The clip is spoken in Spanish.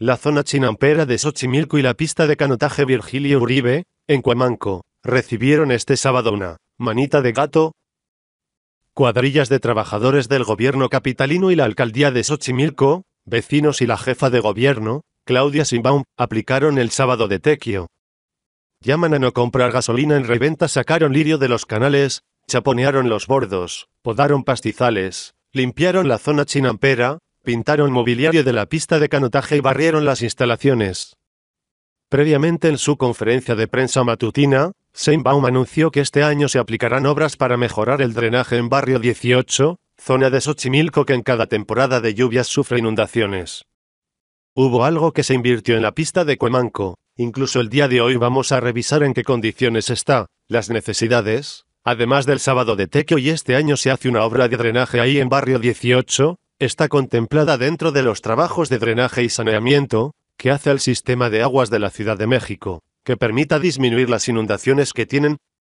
la zona chinampera de Xochimilco y la pista de canotaje Virgilio Uribe, en Cuamanco, recibieron este sábado una manita de gato. Cuadrillas de trabajadores del gobierno capitalino y la alcaldía de Xochimilco, vecinos y la jefa de gobierno, Claudia Simbaum, aplicaron el sábado de tequio. Llaman a no comprar gasolina en reventa, sacaron lirio de los canales, chaponearon los bordos, podaron pastizales, limpiaron la zona chinampera, pintaron mobiliario de la pista de canotaje y barrieron las instalaciones. Previamente en su conferencia de prensa matutina, Seinbaum anunció que este año se aplicarán obras para mejorar el drenaje en Barrio 18, zona de Xochimilco que en cada temporada de lluvias sufre inundaciones. Hubo algo que se invirtió en la pista de Cuemanco, incluso el día de hoy vamos a revisar en qué condiciones está, las necesidades, además del sábado de tequio y este año se hace una obra de drenaje ahí en barrio 18, está contemplada dentro de los trabajos de drenaje y saneamiento, que hace el sistema de aguas de la Ciudad de México, que permita disminuir las inundaciones que tienen